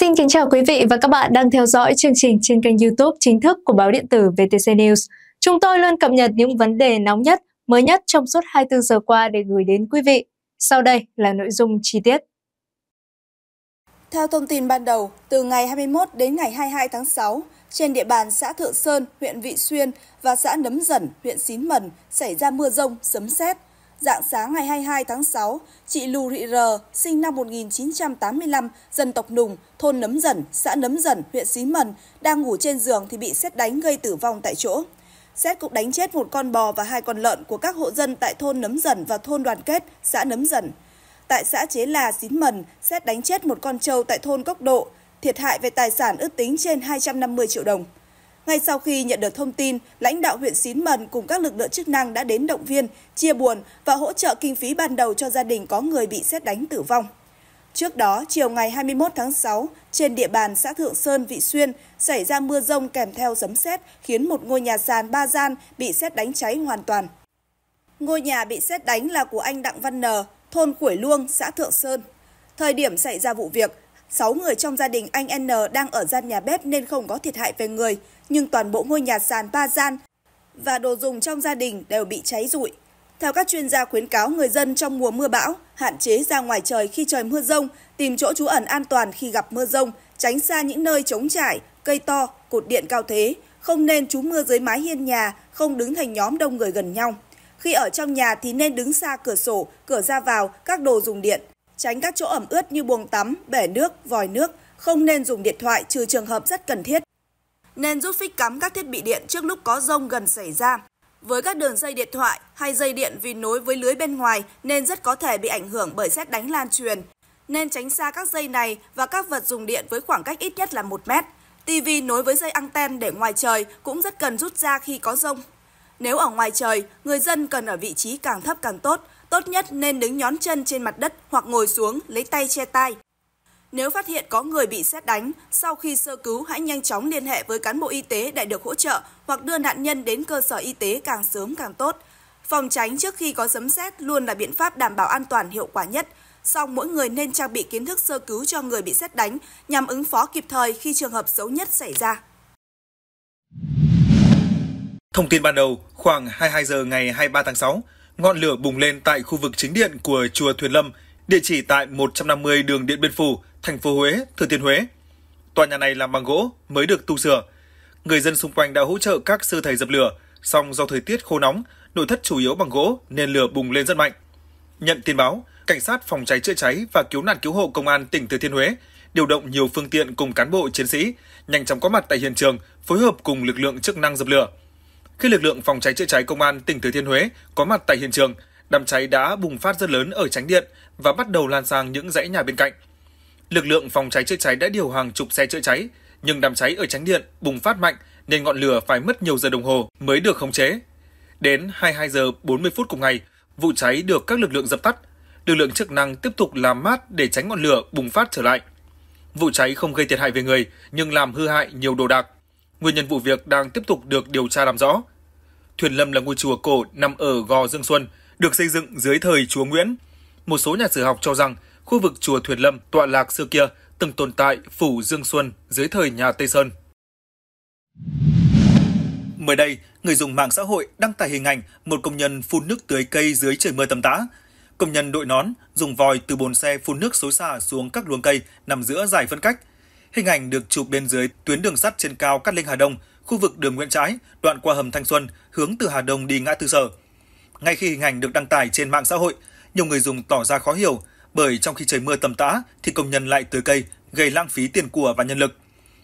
Xin kính chào quý vị và các bạn đang theo dõi chương trình trên kênh YouTube chính thức của báo điện tử VTC News. Chúng tôi luôn cập nhật những vấn đề nóng nhất, mới nhất trong suốt 24 giờ qua để gửi đến quý vị. Sau đây là nội dung chi tiết. Theo thông tin ban đầu, từ ngày 21 đến ngày 22 tháng 6, trên địa bàn xã Thượng Sơn, huyện Vị Xuyên và xã Nấm Dần, huyện Xín Mần xảy ra mưa rông, sấm sét, Dạng sáng ngày 22 tháng 6, chị Lù Rị Rờ, sinh năm 1985, dân tộc Nùng, thôn Nấm Dần, xã Nấm Dần, huyện Xí Mần, đang ngủ trên giường thì bị xét đánh gây tử vong tại chỗ. Xét cũng đánh chết một con bò và hai con lợn của các hộ dân tại thôn Nấm Dần và thôn Đoàn Kết, xã Nấm Dần. Tại xã Chế Là, Xín Mần, xét đánh chết một con trâu tại thôn Cốc Độ, thiệt hại về tài sản ước tính trên 250 triệu đồng. Ngay sau khi nhận được thông tin, lãnh đạo huyện Xín Mần cùng các lực lượng chức năng đã đến động viên, chia buồn và hỗ trợ kinh phí ban đầu cho gia đình có người bị xét đánh tử vong. Trước đó, chiều ngày 21 tháng 6, trên địa bàn xã Thượng Sơn, Vị Xuyên xảy ra mưa rông kèm theo sấm sét khiến một ngôi nhà sàn ba gian bị xét đánh cháy hoàn toàn. Ngôi nhà bị xét đánh là của anh Đặng Văn Nờ, thôn Khuổi Luông, xã Thượng Sơn. Thời điểm xảy ra vụ việc, 6 người trong gia đình anh N đang ở gian nhà bếp nên không có thiệt hại về người, nhưng toàn bộ ngôi nhà sàn ba gian và đồ dùng trong gia đình đều bị cháy rụi. Theo các chuyên gia khuyến cáo người dân trong mùa mưa bão, hạn chế ra ngoài trời khi trời mưa rông, tìm chỗ trú ẩn an toàn khi gặp mưa rông, tránh xa những nơi trống trải, cây to, cột điện cao thế, không nên trú mưa dưới mái hiên nhà, không đứng thành nhóm đông người gần nhau. Khi ở trong nhà thì nên đứng xa cửa sổ, cửa ra vào, các đồ dùng điện tránh các chỗ ẩm ướt như buồng tắm, bể nước, vòi nước, không nên dùng điện thoại trừ trường hợp rất cần thiết. Nên rút phích cắm các thiết bị điện trước lúc có rông gần xảy ra. Với các đường dây điện thoại hay dây điện vì nối với lưới bên ngoài nên rất có thể bị ảnh hưởng bởi xét đánh lan truyền. Nên tránh xa các dây này và các vật dùng điện với khoảng cách ít nhất là 1 mét. TV nối với dây anten để ngoài trời cũng rất cần rút ra khi có rông. Nếu ở ngoài trời, người dân cần ở vị trí càng thấp càng tốt, tốt nhất nên đứng nhón chân trên mặt đất hoặc ngồi xuống lấy tay che tai. Nếu phát hiện có người bị xét đánh, sau khi sơ cứu hãy nhanh chóng liên hệ với cán bộ y tế để được hỗ trợ hoặc đưa nạn nhân đến cơ sở y tế càng sớm càng tốt. Phòng tránh trước khi có sấm xét luôn là biện pháp đảm bảo an toàn hiệu quả nhất. Song mỗi người nên trang bị kiến thức sơ cứu cho người bị xét đánh nhằm ứng phó kịp thời khi trường hợp xấu nhất xảy ra. Thông tin ban đầu, khoảng 22 giờ ngày 23 tháng 6, ngọn lửa bùng lên tại khu vực chính điện của chùa Thuyền Lâm, địa chỉ tại 150 đường Điện Biên Phủ, thành phố Huế, Thừa Thiên Huế. Tòa nhà này làm bằng gỗ mới được tu sửa. Người dân xung quanh đã hỗ trợ các sư thầy dập lửa, song do thời tiết khô nóng, nội thất chủ yếu bằng gỗ nên lửa bùng lên rất mạnh. Nhận tin báo, cảnh sát phòng cháy chữa cháy và cứu nạn cứu hộ công an tỉnh Thừa Thiên Huế điều động nhiều phương tiện cùng cán bộ chiến sĩ nhanh chóng có mặt tại hiện trường, phối hợp cùng lực lượng chức năng dập lửa. Khi lực lượng phòng cháy chữa cháy công an tỉnh Thừa Thiên Huế có mặt tại hiện trường, đám cháy đã bùng phát rất lớn ở tránh điện và bắt đầu lan sang những dãy nhà bên cạnh. Lực lượng phòng cháy chữa cháy đã điều hàng chục xe chữa cháy, nhưng đám cháy ở tránh điện bùng phát mạnh nên ngọn lửa phải mất nhiều giờ đồng hồ mới được khống chế. Đến 22 giờ 40 phút cùng ngày, vụ cháy được các lực lượng dập tắt. Lực lượng chức năng tiếp tục làm mát để tránh ngọn lửa bùng phát trở lại. Vụ cháy không gây thiệt hại về người nhưng làm hư hại nhiều đồ đạc Nguyên nhân vụ việc đang tiếp tục được điều tra làm rõ. Thuyền Lâm là ngôi chùa cổ nằm ở Gò Dương Xuân, được xây dựng dưới thời Chúa Nguyễn. Một số nhà sử học cho rằng khu vực chùa Thuyền Lâm tọa lạc xưa kia từng tồn tại phủ Dương Xuân dưới thời nhà Tây Sơn. Mới đây, người dùng mạng xã hội đăng tải hình ảnh một công nhân phun nước tưới cây dưới trời mưa tầm tã. Công nhân đội nón dùng vòi từ bồn xe phun nước xối xả xuống các luống cây nằm giữa giải phân cách – Hình ảnh được chụp bên dưới tuyến đường sắt trên cao Cát Linh Hà Đông, khu vực đường Nguyễn Trãi, đoạn qua hầm Thanh Xuân, hướng từ Hà Đông đi ngã tư sở. Ngay khi hình ảnh được đăng tải trên mạng xã hội, nhiều người dùng tỏ ra khó hiểu bởi trong khi trời mưa tầm tã thì công nhân lại tưới cây, gây lãng phí tiền của và nhân lực.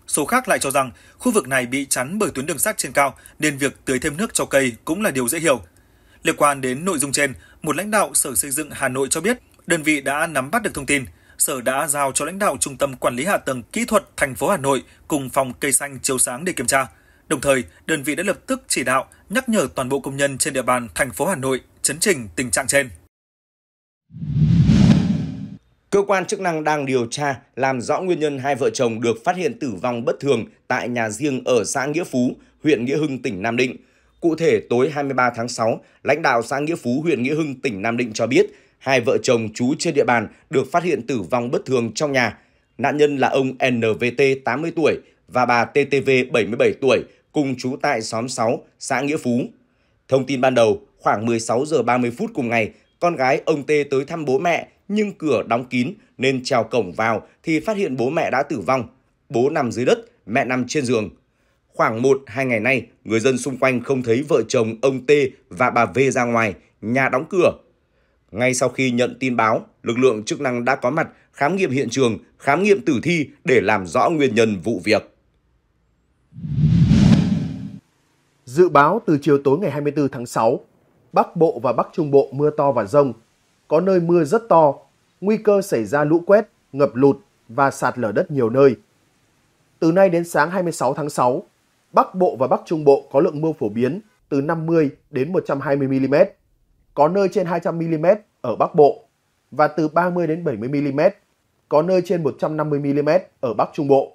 Số khác lại cho rằng khu vực này bị chắn bởi tuyến đường sắt trên cao nên việc tưới thêm nước cho cây cũng là điều dễ hiểu. Liên quan đến nội dung trên, một lãnh đạo Sở Xây dựng Hà Nội cho biết đơn vị đã nắm bắt được thông tin – Sở đã giao cho lãnh đạo Trung tâm Quản lý Hạ tầng Kỹ thuật thành phố Hà Nội cùng phòng cây xanh chiếu sáng để kiểm tra. Đồng thời, đơn vị đã lập tức chỉ đạo nhắc nhở toàn bộ công nhân trên địa bàn thành phố Hà Nội chấn chỉnh tình trạng trên. Cơ quan chức năng đang điều tra làm rõ nguyên nhân hai vợ chồng được phát hiện tử vong bất thường tại nhà riêng ở xã Nghĩa Phú, huyện Nghĩa Hưng, tỉnh Nam Định. Cụ thể, tối 23 tháng 6, lãnh đạo xã Nghĩa Phú, huyện Nghĩa Hưng, tỉnh Nam Định cho biết hai vợ chồng trú trên địa bàn được phát hiện tử vong bất thường trong nhà. Nạn nhân là ông NVT 80 tuổi và bà TTV 77 tuổi cùng trú tại xóm 6, xã Nghĩa Phú. Thông tin ban đầu, khoảng 16 giờ 30 phút cùng ngày, con gái ông T tới thăm bố mẹ nhưng cửa đóng kín nên trèo cổng vào thì phát hiện bố mẹ đã tử vong. Bố nằm dưới đất, mẹ nằm trên giường. Khoảng 1-2 ngày nay, người dân xung quanh không thấy vợ chồng ông T và bà V ra ngoài, nhà đóng cửa ngay sau khi nhận tin báo, lực lượng chức năng đã có mặt khám nghiệm hiện trường, khám nghiệm tử thi để làm rõ nguyên nhân vụ việc. Dự báo từ chiều tối ngày 24 tháng 6, Bắc Bộ và Bắc Trung Bộ mưa to và rông. Có nơi mưa rất to, nguy cơ xảy ra lũ quét, ngập lụt và sạt lở đất nhiều nơi. Từ nay đến sáng 26 tháng 6, Bắc Bộ và Bắc Trung Bộ có lượng mưa phổ biến từ 50 đến 120 mm có nơi trên 200mm ở Bắc Bộ và từ 30 đến 70mm, có nơi trên 150mm ở Bắc Trung Bộ.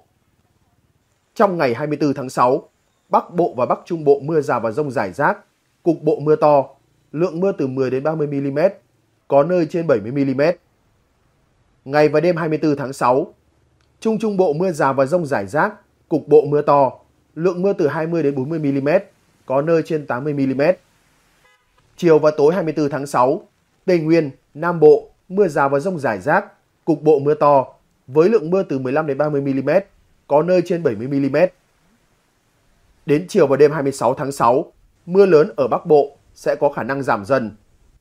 Trong ngày 24 tháng 6, Bắc Bộ và Bắc Trung Bộ mưa rào và rông rải rác, cục bộ mưa to, lượng mưa từ 10 đến 30mm, có nơi trên 70mm. Ngày và đêm 24 tháng 6, Trung Trung Bộ mưa rào và rông rải rác, cục bộ mưa to, lượng mưa từ 20 đến 40mm, có nơi trên 80mm. Chiều và tối 24 tháng 6, Tây Nguyên, Nam Bộ, mưa rào và rông rải rác, cục bộ mưa to, với lượng mưa từ 15 đến 30 mm, có nơi trên 70 mm. Đến chiều và đêm 26 tháng 6, mưa lớn ở Bắc Bộ sẽ có khả năng giảm dần.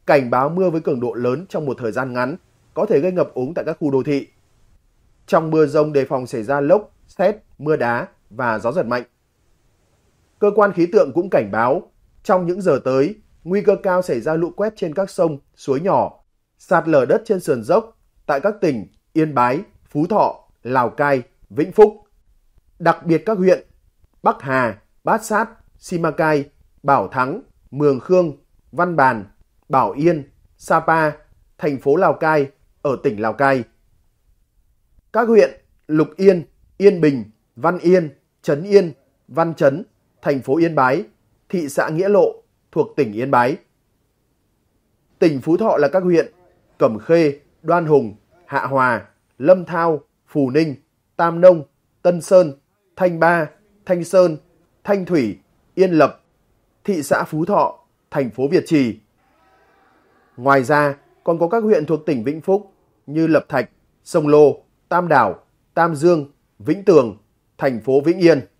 Cảnh báo mưa với cường độ lớn trong một thời gian ngắn có thể gây ngập úng tại các khu đô thị. Trong mưa rông đề phòng xảy ra lốc, xét, mưa đá và gió giật mạnh. Cơ quan khí tượng cũng cảnh báo trong những giờ tới, nguy cơ cao xảy ra lũ quét trên các sông, suối nhỏ, sạt lở đất trên sườn dốc tại các tỉnh Yên Bái, Phú Thọ, Lào Cai, Vĩnh Phúc. Đặc biệt các huyện Bắc Hà, Bát Sát, Simacai, Bảo Thắng, Mường Khương, Văn Bàn, Bảo Yên, Sapa, thành phố Lào Cai ở tỉnh Lào Cai. Các huyện Lục Yên, Yên Bình, Văn Yên, Trấn Yên, Văn Trấn, thành phố Yên Bái, thị xã Nghĩa Lộ, thuộc tỉnh Yên Bái. Tỉnh Phú Thọ là các huyện Cẩm Khê, Đoan Hùng, Hạ Hòa, Lâm Thao, Phù Ninh, Tam Nông, Tân Sơn, Thanh Ba, Thanh Sơn, Thanh Thủy, Yên Lập, thị xã Phú Thọ, thành phố Việt Trì. Ngoài ra, còn có các huyện thuộc tỉnh Vĩnh Phúc như Lập Thạch, Sông Lô, Tam Đảo, Tam Dương, Vĩnh Tường, thành phố Vĩnh Yên.